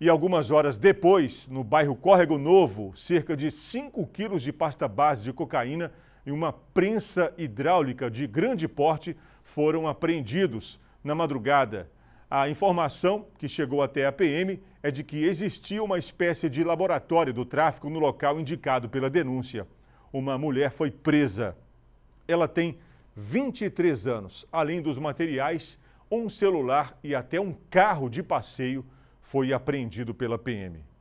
E algumas horas depois, no bairro Córrego Novo, cerca de 5 quilos de pasta base de cocaína e uma prensa hidráulica de grande porte foram apreendidos na madrugada. A informação que chegou até a PM é de que existia uma espécie de laboratório do tráfico no local indicado pela denúncia. Uma mulher foi presa. Ela tem 23 anos, além dos materiais, um celular e até um carro de passeio foi apreendido pela PM.